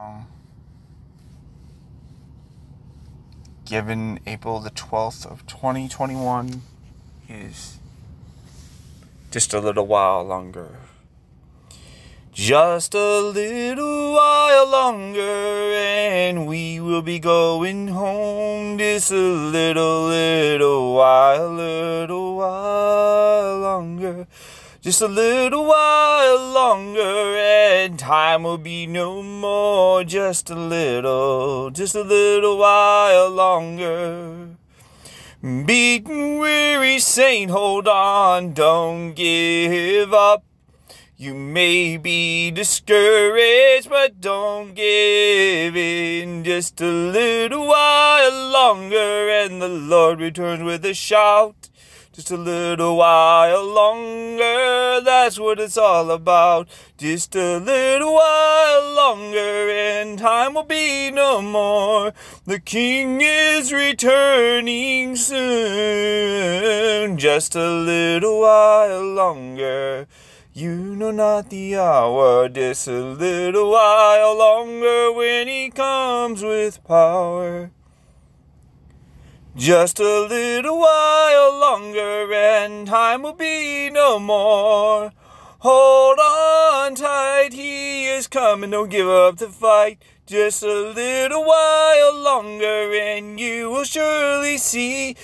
Um, given April the 12th of 2021 is just a little while longer. Just a little while longer, and we will be going home. Just a little, little while, little just a little while longer and time will be no more. Just a little, just a little while longer. Beaten, weary saint, hold on, don't give up. You may be discouraged, but don't give in. Just a little while longer and the Lord returns with a shout. Just a little while longer, that's what it's all about. Just a little while longer, and time will be no more. The king is returning soon. Just a little while longer. You know not the hour, just a little while longer when he comes with power. Just a little while longer and time will be no more. Hold on tight, he is coming, don't give up the fight. Just a little while longer and you will surely see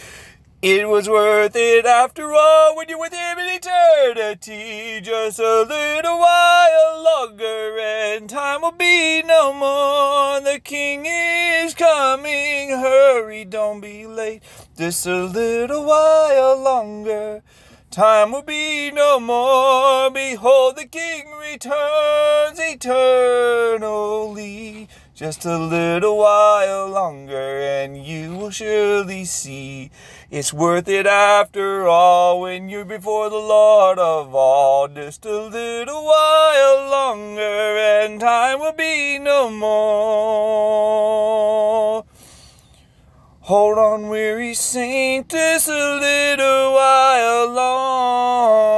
it was worth it after all when you're with him in eternity. Just a little while longer and time will be no more. The king is coming hurry, don't be late. Just a little while longer. Time will be no more. Behold, the King returns eternally. Just a little while longer, and you will surely see it's worth it after all when you're before the Lord of all. Just a little while longer, and time will be no more. Hold on, weary saint, just a little while long.